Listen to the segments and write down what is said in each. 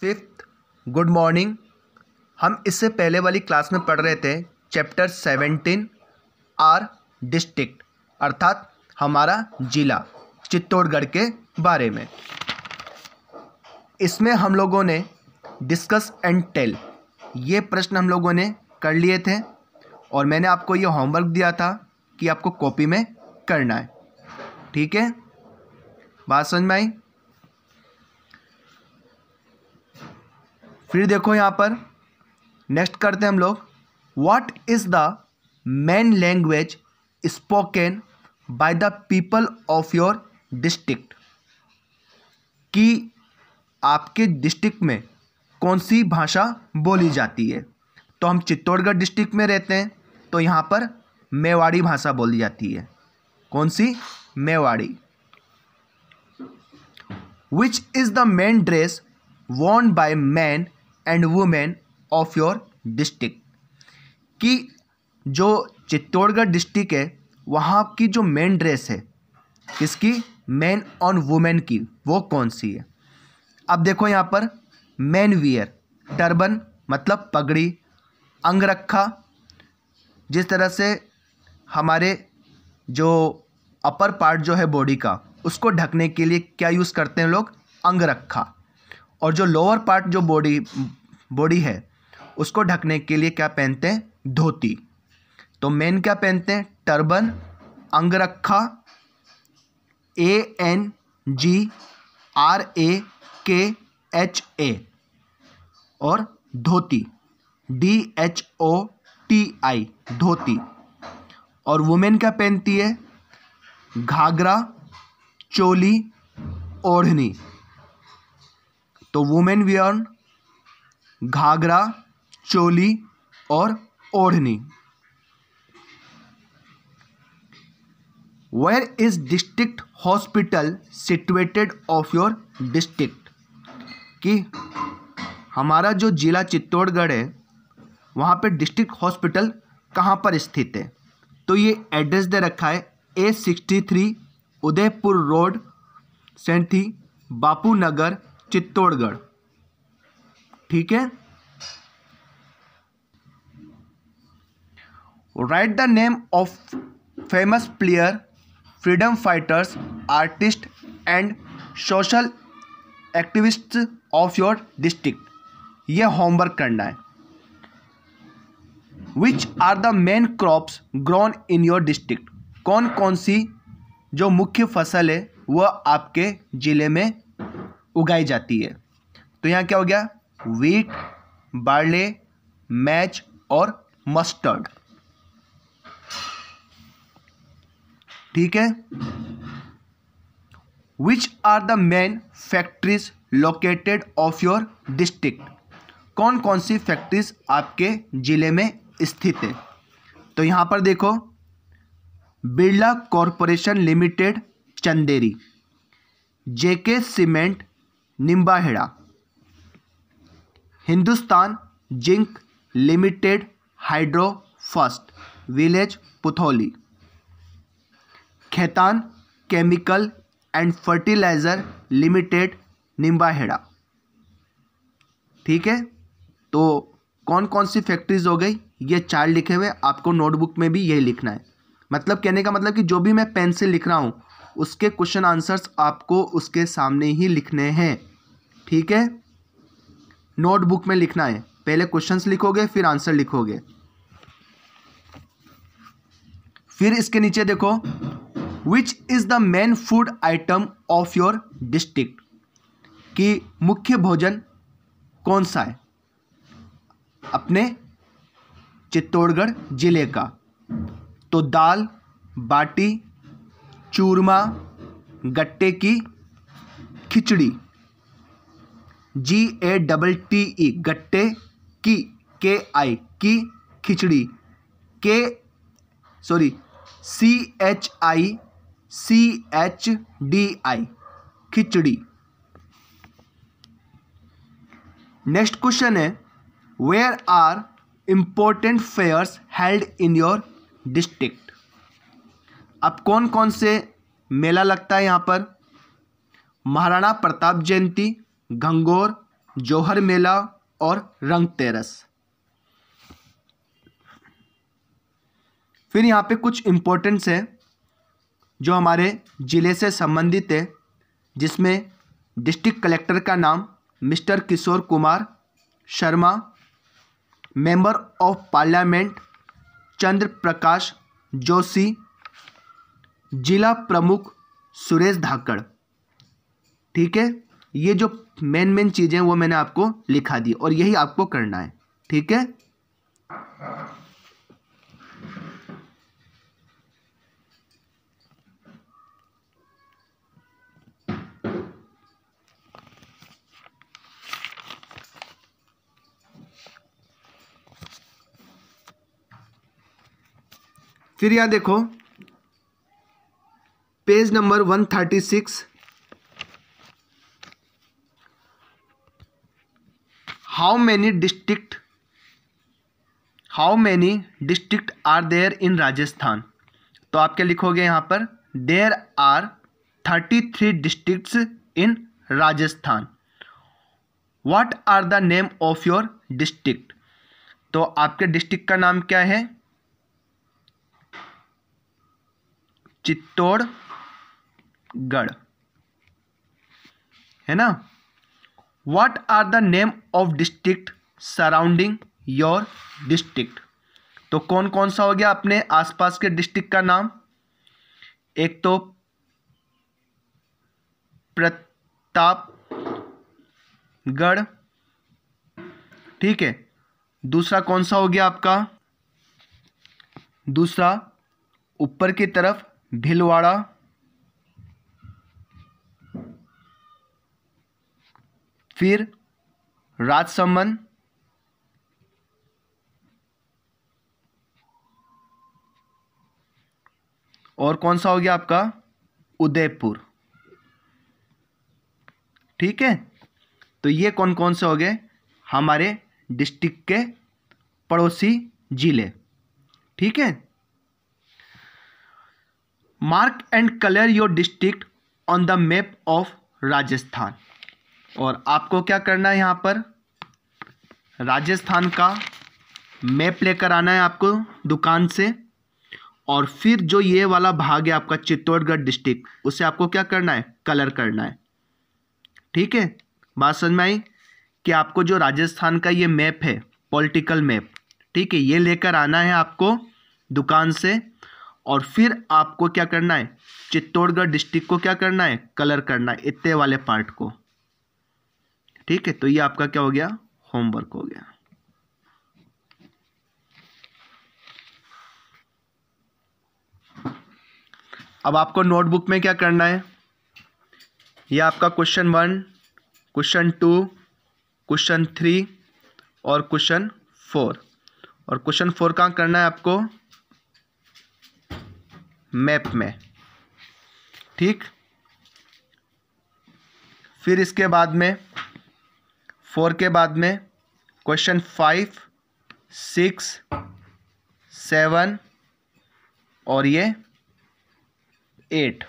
fifth good morning हम इससे पहले वाली क्लास में पढ़ रहे थे चैप्टर सेवेंटीन आर डिस्ट्रिक्ट अर्थात हमारा जिला चित्तौड़गढ़ के बारे में इसमें हम लोगों ने डिस्कस एंड टेल ये प्रश्न हम लोगों ने कर लिए थे और मैंने आपको ये होमवर्क दिया था कि आपको कॉपी में करना है ठीक है बात समझ में आई फिर देखो यहाँ पर नेक्स्ट करते हैं हम लोग what is the main language spoken by the people of your district कि आपके डिस्ट्रिक्ट में कौन सी भाषा बोली जाती है तो हम चित्तौड़गढ़ डिस्ट्रिक्ट में रहते हैं तो यहाँ पर मेवाड़ी भाषा बोली जाती है कौन सी Mewari which is the main dress worn by man and women of your district कि जो चित्तौड़गढ़ डिस्ट्रिक्ट है वहाँ की जो मेन ड्रेस है किसकी मैन और वुमेन की वो कौन सी है अब देखो यहाँ पर मैन वियर टर्बन मतलब पगड़ी अंगरखा जिस तरह से हमारे जो अपर पार्ट जो है बॉडी का उसको ढकने के लिए क्या यूज़ करते हैं लोग अंगरखा और जो लोअर पार्ट जो बॉडी बॉडी है उसको ढकने के लिए क्या पहनते हैं धोती तो मेन क्या पहनते हैं टर्बन अंगरखा A N G R A K H A और dhoti D H O T I dhoti और वुमेन क्या पहनती है घाघरा चोली ओढ़नी तो वुमेन वियर घाघरा चोली और ओढ़नी where is district hospital situated of your district कि हमारा जो जिला चित्तौड़गढ़ है वहाँ पे डिस्ट्रिक्ट हॉस्पिटल कहाँ पर स्थित है तो ये एड्रेस दे रखा है A sixty three Udaipur road Senthi Bapu Nagar Chittorgarh ठीक है right the name of famous player freedom fighters artist and social activist of your district ये होमवर्क करना है which are the main crops grown in your district कौन कौन सी जो मुख्य फसल है वह आपके ज़िले में उगाई जाती है तो यहाँ क्या हो गया वीट बार्ले मैच और मस्टर्ड ठीक है which are the main factories located of your district कौन कौन सी फैक्ट्रीज आपके ज़िले में स्थित है तो यहां पर देखो Birla corporation limited Chanderi JK cement Nimbahera Hindustan zinc limited hydro first village Putholi Khetan chemical and fertiliser limited Nimbahera ठीक है तो कौन कौन सी फैक्ट्रीज हो गई ये चार लिखे हुए आपको नोटबुक में भी यही लिखना है मतलब कहने का मतलब कि जो भी मैं पेन से लिख रहा हूँ उसके क्वेश्चन आंसर्स आपको उसके सामने ही लिखने हैं ठीक है नोटबुक में लिखना है पहले क्वेश्चंस लिखोगे फिर आंसर लिखोगे फिर इसके नीचे देखो which is the main food item of your district कि मुख्य भोजन कौन सा है अपने चित्तौड़गढ़ जिले का तो दाल बाटी चूरमा गट्टे की खिचड़ी जी ए डबल टी ई गट्टे की के आई की khichdi K sorry C H I C H D I khichdi next question है where are important fairs held in your district अब कौन कौन से मेला लगता है यहाँ पर महाराणा प्रताप जयंती गंगोर जौहर मेला और रंग तेरस फिर यहाँ पे कुछ इम्पोर्टेंट्स है जो हमारे ज़िले से संबंधित है जिसमें डिस्ट्रिक्ट कलेक्टर का नाम mister Kishor Kumar Sharma member of parliament Chandra Prakash Joshi जिला प्रमुख सुरेश धाकड़ ठीक है ये जो मेन मेन चीज़ें वो मैंने आपको लिखा दी और यही आपको करना है ठीक है फिर यहां देखो page number one thirty six how many district how many district are there in Rajasthan तो आप क्या लिखोगे यहां पर there are thirty three district in Rajasthan what are the name of your district तो आपके डिस्ट्रिक्ट का नाम क्या है चित्तौड़ गढ़ है ना what are the name of district surrounding your district तो कौन कौन सा हो गया अपने आसपास के डिस्ट्रिक्ट का नाम एक तो प्रतापगढ़ ठीक है दूसरा कौन सा हो गया आपका दूसरा ऊपर की तरफ भिलवाड़ा फिर राजसमन और कौन सा हो गया आपका उदयपुर ठीक है तो ये कौन कौन से हो गए हमारे डिस्ट्रिक्ट के पड़ोसी जिले ठीक है mark and colour your district on the map of Rajasthan और आपको क्या करना है यहाँ पर राजस्थान का मैप लेकर आना है आपको दुकान से और फिर जो ये वाला भाग है आपका चित्तौड़गढ़ डिस्ट्रिक्ट उसे आपको क्या करना है कलर करना है ठीक है बात समझ में आई कि आपको जो राजस्थान का ये मैप है पॉलिटिकल मैप ठीक है ये लेकर आना है आपको दुकान से और फिर आपको क्या करना है चित्तौड़गढ़ डिस्ट्रिक्ट को क्या करना है कलर करना है इतने वाले पार्ट को ठीक है तो ये आपका क्या हो गया होमवर्क हो गया अब आपको नोटबुक में क्या करना है ये आपका question one question two question three और क्वेश्चन फोर और क्वेश्चन फोर कहाँ करना है आपको मैप में ठीक फिर इसके बाद में फोर के बाद में क्वेश्चन फाइव सिक्स सेवन और ये एट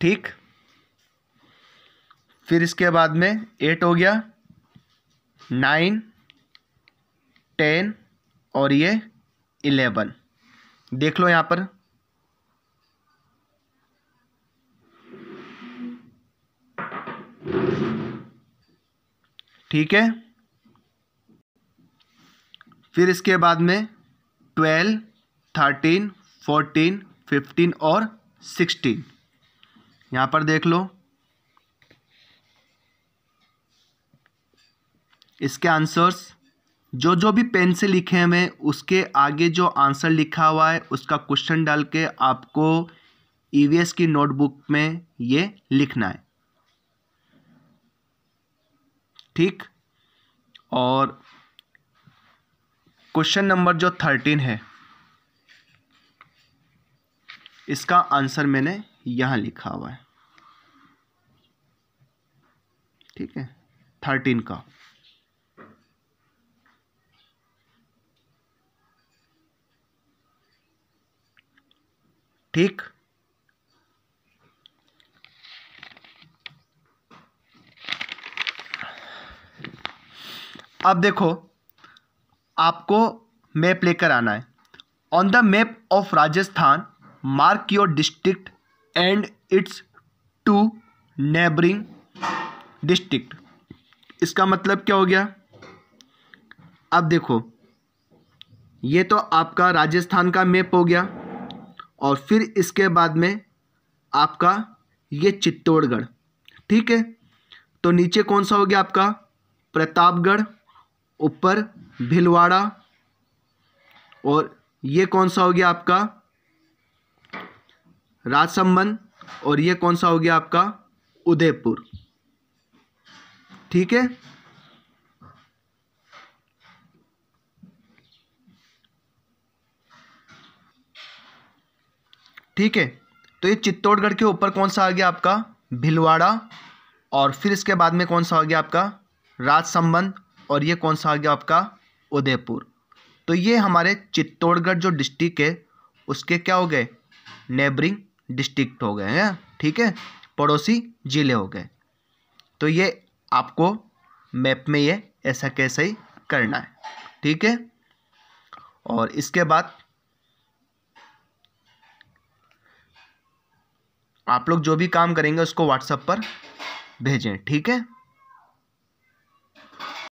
ठीक फिर इसके बाद में एट हो गया नाइन टेन और ये इलेवन देख लो यहाँ पर ठीक है फिर इसके बाद में ट्वेल्व थर्टीन फोर्टीन फिफ्टीन और सिक्सटीन यहाँ पर देख लो इसके आंसर्स जो जो भी पेन से लिखे हैं मैं उसके आगे जो आंसर लिखा हुआ है उसका क्वेश्चन डाल के आपको ई e की नोटबुक में ये लिखना है ठीक और क्वेश्चन नंबर जो थर्टीन है इसका आंसर मैंने यहाँ लिखा हुआ है ठीक है थर्टीन का ठीक अब देखो आपको मैप लेकर आना है on the map of Rajasthan mark your district and its two neighbouring district इसका मतलब क्या हो गया अब देखो ये तो आपका राजस्थान का मैप हो गया और फिर इसके बाद में आपका ये चित्तौड़गढ़ ठीक है तो नीचे कौन सा हो गया आपका प्रतापगढ़ ऊपर भिलवाड़ा और ये कौन सा हो गया आपका राजसमंद और ये कौन सा हो गया आपका उदयपुर ठीक है ठीक है तो ये चित्तौड़गढ़ के ऊपर कौन सा आ गया आपका भिलवाड़ा और फिर इसके बाद में कौन सा आ गया आपका राजसमंद और ये कौन सा आ गया आपका उदयपुर तो ये हमारे चित्तौड़गढ़ जो डिस्ट्रिक्ट है उसके क्या हो गए नेबरिंग डिस्ट्रिक्ट हो गए हैं ठीक है पड़ोसी ज़िले हो गए तो ये आपको मैप में ये ऐसा कैसे ही करना है ठीक है और इसके बाद आप लोग जो भी काम करेंगे उसको व्हाट्सएप पर भेजें ठीक है